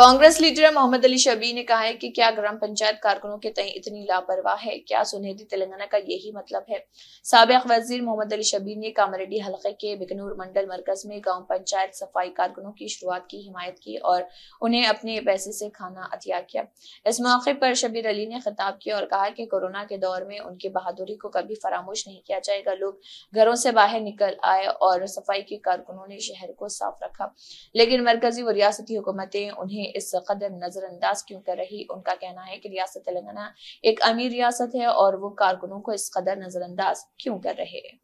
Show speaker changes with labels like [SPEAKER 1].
[SPEAKER 1] Congress leader Mohammed Ali Shabbir ने कहा है कि क्या ग्राम पंचायत कारकुनों के तहत इतनी लापरवाह है क्या सुनहरी तेलंगाना का यही मतलब है सबक वजीर मोहम्मद अली शबी ने कामरेडी हलके के बिकनूर मंडल मरकज में गांव पंचायत सफाई कारकुनों की शुरुआत की हिमायत की और उन्हें अपने पैसे से खाना अतिया किया इस मौके पर शबीर अली ने खिताब किया और कहा कि कोरोना के दौर में उनकी बहादुरी को कभी फरामोश नहीं किया जाएगा लोग घरों से बाहर निकल आए और सफाई के कारकुनों ने शहर को साफ रखा लेकिन मरकजी व रियासती हुकूमतें उन्हें इस कदर नज़रअंदाज क्यों कर रही उनका कहना है कि रियासत तेलंगाना एक अमीर रियासत है और वो कारकुनों को इस कदर नज़रअंदाज क्यों कर रहे हैं